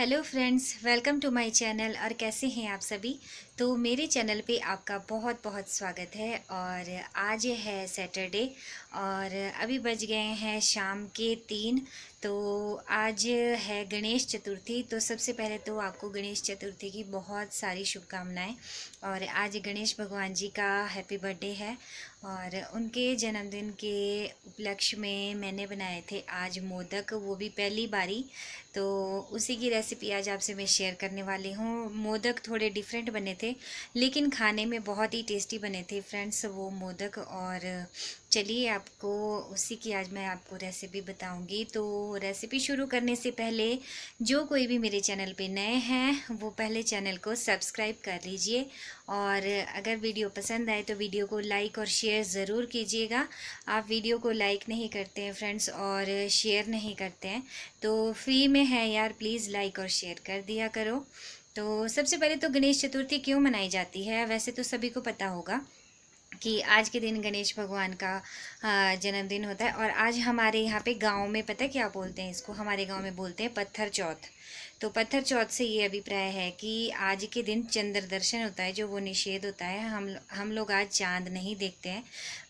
hello friends welcome to my channel और कैसे हैं आप सभी तो मेरे चैनल पे आपका बहुत बहुत स्वागत है और आज है सैटरडे और अभी बज गए हैं शाम के तीन तो आज है गणेश चतुर्थी तो सबसे पहले तो आपको गणेश चतुर्थी की बहुत सारी शुभकामनाएं और आज गणेश भगवान जी का हैप्पी बर्थडे है और उनके जन्मदिन के उपलक्ष्य में मैंने बनाए थे आज मोदक वो भी पहली बारी तो उसी की रेसिपी आज आपसे मैं शेयर करने वाली हूँ मोदक थोड़े डिफरेंट बने थे लेकिन खाने में बहुत ही टेस्टी बने थे फ्रेंड्स वो मोदक और चलिए आपको उसी की आज मैं आपको रेसिपी बताऊंगी तो रेसिपी शुरू करने से पहले जो कोई भी मेरे चैनल पे नए हैं वो पहले चैनल को सब्सक्राइब कर लीजिए और अगर वीडियो पसंद आए तो वीडियो को लाइक और शेयर ज़रूर कीजिएगा आप वीडियो को लाइक नहीं करते हैं फ्रेंड्स और शेयर नहीं करते हैं तो फ्री में है यार प्लीज़ लाइक और शेयर कर दिया करो तो सबसे पहले तो गणेश चतुर्थी क्यों मनाई जाती है वैसे तो सभी को पता होगा कि आज के दिन गणेश भगवान का जन्मदिन होता है और आज हमारे यहाँ पे गांव में पता है क्या बोलते हैं इसको हमारे गांव में बोलते हैं पत्थर चौथ तो पत्थर चौथ से ये अभिप्राय है कि आज के दिन चंद्र दर्शन होता है जो वो निषेध होता है हम हम लोग आज चांद नहीं देखते हैं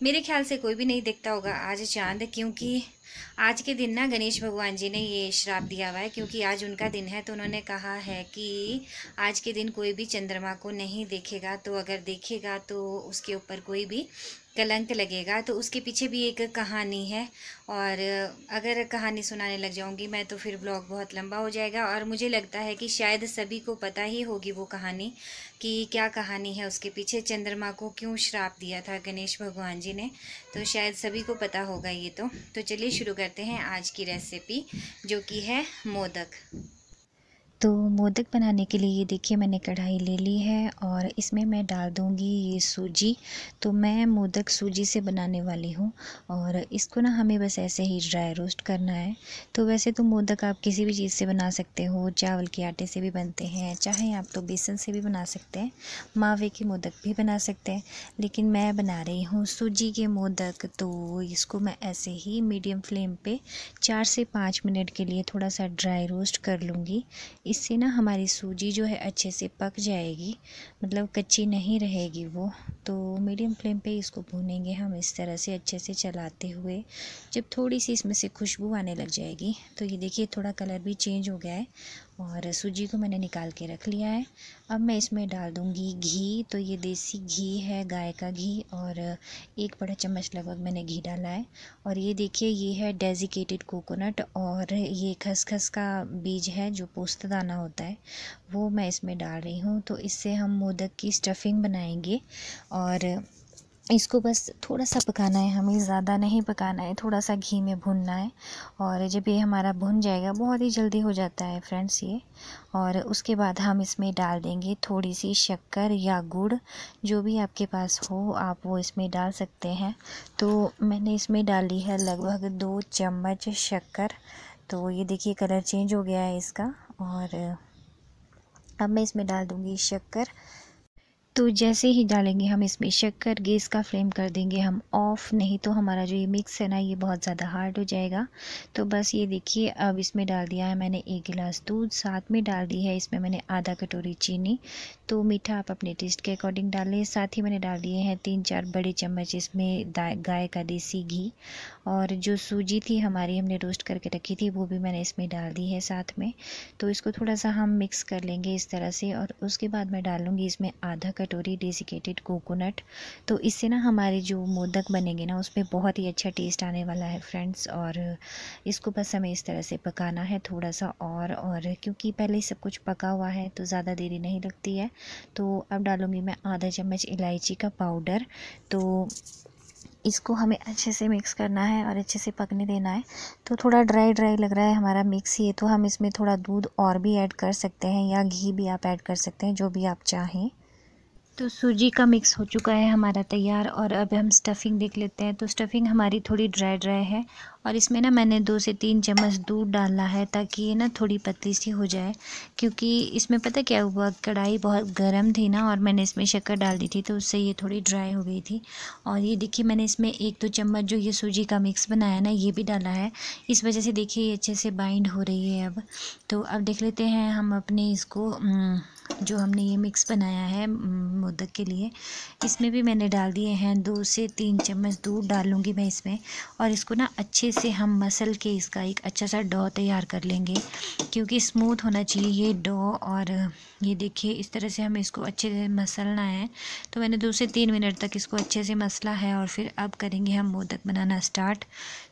मेरे ख्याल से कोई भी नहीं देखता होगा आज चांद क्योंकि आज के दिन ना गणेश भगवान जी ने ये श्राप दिया हुआ है क्योंकि आज उनका दिन है तो उन्होंने कहा है कि आज के दिन कोई भी चंद्रमा को नहीं देखेगा तो अगर देखेगा तो उसके ऊपर कोई भी कलंक लगेगा तो उसके पीछे भी एक कहानी है और अगर कहानी सुनाने लग जाऊंगी मैं तो फिर ब्लॉग बहुत लंबा हो जाएगा और मुझे लगता है कि शायद सभी को पता ही होगी वो कहानी कि क्या कहानी है उसके पीछे चंद्रमा को क्यों श्राप दिया था गणेश भगवान जी ने तो शायद सभी को पता होगा ये तो, तो चलिए शुरू करते हैं आज की रेसिपी जो कि है मोदक तो मोदक बनाने के लिए ये देखिए मैंने कढ़ाई ले ली है और इसमें मैं डाल दूँगी ये सूजी तो मैं मोदक सूजी से बनाने वाली हूँ और इसको ना हमें बस ऐसे ही ड्राई रोस्ट करना है तो वैसे तो मोदक आप किसी भी चीज़ से बना सकते हो चावल के आटे से भी बनते हैं चाहे आप तो बेसन से भी बना सकते हैं मावे के मोदक भी बना सकते हैं लेकिन मैं बना रही हूँ सूजी के मोदक तो इसको मैं ऐसे ही मीडियम फ्लेम पर चार से पाँच मिनट के लिए थोड़ा सा ड्राई रोस्ट कर लूँगी इससे ना हमारी सूजी जो है अच्छे से पक जाएगी मतलब कच्ची नहीं रहेगी वो तो मीडियम फ्लेम पे इसको भूनेंगे हम इस तरह से अच्छे से चलाते हुए जब थोड़ी सी इसमें से खुशबू आने लग जाएगी तो ये देखिए थोड़ा कलर भी चेंज हो गया है और सूजी को मैंने निकाल के रख लिया है अब मैं इसमें डाल दूँगी घी तो ये देसी घी है गाय का घी और एक बड़ा चम्मच लगभग मैंने घी डाला है और ये देखिए ये है डेजिकेटेड कोकोनट और ये खसखस का बीज है जो पोस्त दाना होता है वो मैं इसमें डाल रही हूँ तो इससे हम मोदक की स्टफिंग बनाएंगे और इसको बस थोड़ा सा पकाना है हमें ज़्यादा नहीं पकाना है थोड़ा सा घी में भुनना है और जब ये हमारा भुन जाएगा बहुत ही जल्दी हो जाता है फ्रेंड्स ये और उसके बाद हम इसमें डाल देंगे थोड़ी सी शक्कर या गुड़ जो भी आपके पास हो आप वो इसमें डाल सकते हैं तो मैंने इसमें डाली है लगभग दो चम्मच शक्कर तो ये देखिए कलर चेंज हो गया है इसका और अब मैं इसमें डाल दूँगी शक्कर तो जैसे ही डालेंगे हम इसमें शक्कर गैस का फ्लेम कर देंगे हम ऑफ़ नहीं तो हमारा जो ये मिक्स है ना ये बहुत ज़्यादा हार्ड हो जाएगा तो बस ये देखिए अब इसमें डाल दिया है मैंने एक गिलास दूध साथ में डाल दी है इसमें मैंने आधा कटोरी चीनी तो मीठा आप अपने टेस्ट के अकॉर्डिंग डाल लें साथ ही मैंने डाल दिए हैं तीन चार बड़े चम्मच इसमें गाय का देसी घी और जो सूजी थी हमारी हमने रोस्ट करके रखी थी वो भी मैंने इसमें डाल दी है साथ में तो इसको थोड़ा सा हम मिक्स कर लेंगे इस तरह से और उसके बाद मैं डालूँगी इसमें आधा कटोरी डेसिकेटेड कोकोनट तो इससे ना हमारे जो मोदक बनेंगे ना उसमें बहुत ही अच्छा टेस्ट आने वाला है फ्रेंड्स और इसको बस हमें इस तरह से पकाना है थोड़ा सा और और क्योंकि पहले सब कुछ पका हुआ है तो ज़्यादा देरी नहीं लगती है तो अब डालूँगी मैं आधा चम्मच इलायची का पाउडर तो इसको हमें अच्छे से मिक्स करना है और अच्छे से पकने देना है तो थोड़ा ड्राई ड्राई लग रहा है हमारा मिक्स ये तो हम इसमें थोड़ा दूध और भी ऐड कर सकते हैं या घी भी आप ऐड कर सकते हैं जो भी आप चाहें तो सूजी का मिक्स हो चुका है हमारा तैयार और अब हम स्टफ़िंग देख लेते हैं तो स्टफ़िंग हमारी थोड़ी ड्राई ड्राई है और इसमें ना मैंने दो से तीन चम्मच दूध डाला है ताकि ये ना थोड़ी पतली सी हो जाए क्योंकि इसमें पता क्या हुआ कढ़ाई बहुत गर्म थी ना और मैंने इसमें शक्कर डाल दी थी तो उससे ये थोड़ी ड्राई हो गई थी और ये देखिए मैंने इसमें एक दो चम्मच जो ये सूजी का मिक्स बनाया ना ये भी डाला है इस वजह से देखिए ये अच्छे से बाइंड हो रही है अब तो अब देख लेते हैं हम अपने इसको जो हमने ये मिक्स बनाया है मोदक के लिए इसमें भी मैंने डाल दिए हैं दो से तीन चम्मच दूध डालूँगी मैं इसमें और इसको ना अच्छे से हम मसल के इसका एक अच्छा सा डॉ तैयार कर लेंगे क्योंकि स्मूथ होना चाहिए ये डो और ये देखिए इस तरह से हमें इसको अच्छे से मसलना है तो मैंने दो से तीन मिनट तक इसको अच्छे से मसला है और फिर अब करेंगे हम मोदक बनाना स्टार्ट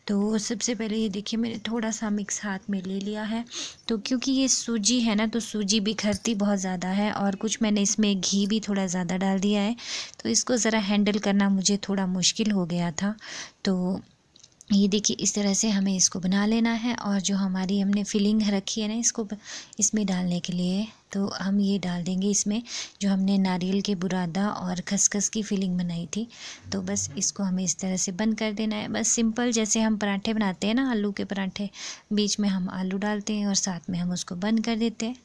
तो सबसे पहले ये देखिए मैंने थोड़ा सा मिक्स हाथ में ले लिया है तो क्योंकि ये सूजी है ना तो सूजी बिखरती बहुत ज़्यादा है और कुछ मैंने इसमें घी भी थोड़ा ज़्यादा डाल दिया है तो इसको ज़रा हैंडल करना मुझे थोड़ा मुश्किल हो गया था तो ये देखिए इस तरह से हमें इसको बना लेना है और जो हमारी हमने फिलिंग रखी है ना इसको इसमें डालने के लिए तो हम ये डाल देंगे इसमें जो हमने नारियल के बुरादा और खसखस की फिलिंग बनाई थी तो बस इसको हमें इस तरह से बंद कर देना है बस सिंपल जैसे हम पराठे बनाते हैं ना आलू के पराठे बीच में हम आलू डालते हैं और साथ में हम उसको बंद कर देते हैं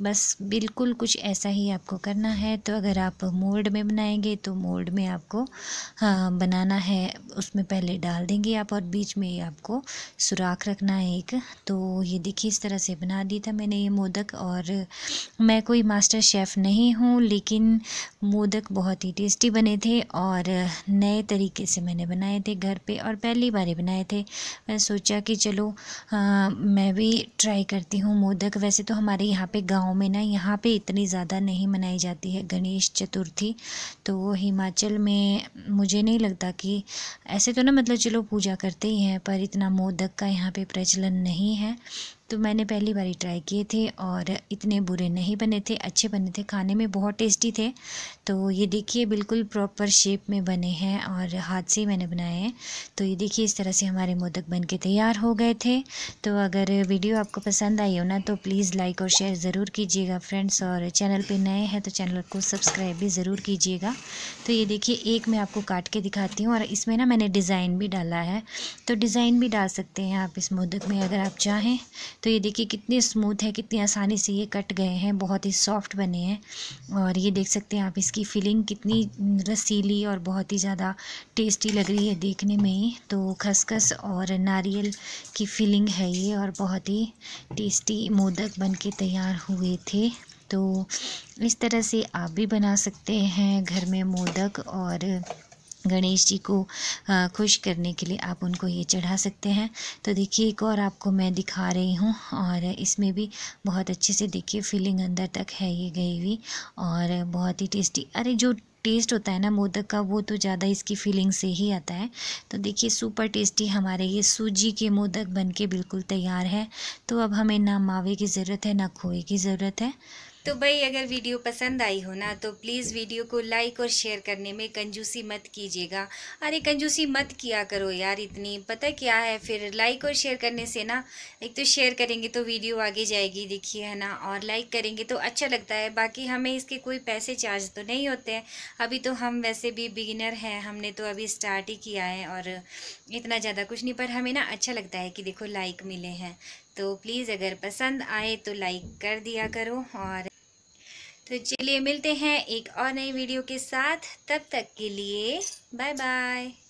बस बिल्कुल कुछ ऐसा ही आपको करना है तो अगर आप मोल्ड में बनाएंगे तो मोल्ड में आपको हाँ, बनाना है उसमें पहले डाल देंगे आप और बीच में आपको सुराख रखना है एक तो ये देखिए इस तरह से बना दी था मैंने ये मोदक और मैं कोई मास्टर शेफ़ नहीं हूँ लेकिन मोदक बहुत ही टेस्टी बने थे और नए तरीके से मैंने बनाए थे घर पे और पहली बार ही बनाए थे मैं सोचा कि चलो आ, हाँ, मैं भी ट्राई करती हूँ मोदक वैसे तो हमारे यहाँ पे गांव में ना यहाँ पे इतनी ज़्यादा नहीं मनाई जाती है गणेश चतुर्थी तो हिमाचल में मुझे नहीं लगता कि ऐसे तो ना मतलब चलो पूजा करते ही हैं पर इतना मोदक का यहाँ पर प्रचलन नहीं है तो मैंने पहली बार ट्राई किए थे और इतने बुरे नहीं बने थे अच्छे बने थे खाने में बहुत टेस्टी थे तो ये देखिए बिल्कुल प्रॉपर शेप में बने हैं और हाथ से ही मैंने बनाए हैं तो ये देखिए इस तरह से हमारे मोदक बन के तैयार हो गए थे तो अगर वीडियो आपको पसंद आई हो ना तो प्लीज़ लाइक और शेयर ज़रूर कीजिएगा फ्रेंड्स और चैनल पर नए हैं तो चैनल को सब्सक्राइब भी ज़रूर कीजिएगा तो ये देखिए एक मैं आपको काट के दिखाती हूँ और इसमें ना मैंने डिज़ाइन भी डाला है तो डिज़ाइन भी डाल सकते हैं आप इस मोदक में अगर आप चाहें तो ये देखिए कितने स्मूथ है कितनी आसानी से ये कट गए हैं बहुत ही सॉफ्ट बने हैं और ये देख सकते हैं आप इसकी फीलिंग कितनी रसीली और बहुत ही ज़्यादा टेस्टी लग रही है देखने में ही तो खसखस और नारियल की फीलिंग है ये और बहुत ही टेस्टी मोदक बन के तैयार हुए थे तो इस तरह से आप भी बना सकते हैं घर में मोदक और गणेश जी को खुश करने के लिए आप उनको ये चढ़ा सकते हैं तो देखिए एक और आपको मैं दिखा रही हूँ और इसमें भी बहुत अच्छे से देखिए फीलिंग अंदर तक है ये गई हुई और बहुत ही टेस्टी अरे जो टेस्ट होता है ना मोदक का वो तो ज़्यादा इसकी फीलिंग से ही आता है तो देखिए सुपर टेस्टी हमारे ये सूजी के मोदक बनके बिल्कुल तैयार है तो अब हमें ना मावे की ज़रूरत है ना खोए की ज़रूरत है तो भाई अगर वीडियो पसंद आई हो ना तो प्लीज़ वीडियो को लाइक और शेयर करने में कंजूसी मत कीजिएगा अरे कंजूसी मत किया करो यार इतनी पता क्या है फिर लाइक और शेयर करने से ना एक तो शेयर करेंगे तो वीडियो आगे जाएगी देखिए है ना और लाइक करेंगे तो अच्छा लगता है बाकी हमें इसके कोई पैसे चार्ज तो नहीं होते हैं अभी तो हम वैसे भी बिगिनर हैं हमने तो अभी स्टार्ट ही किया है और इतना ज़्यादा कुछ नहीं पर हमें ना अच्छा लगता है कि देखो लाइक मिले हैं तो प्लीज़ अगर पसंद आए तो लाइक कर दिया करो और तो चलिए मिलते हैं एक और नई वीडियो के साथ तब तक के लिए बाय बाय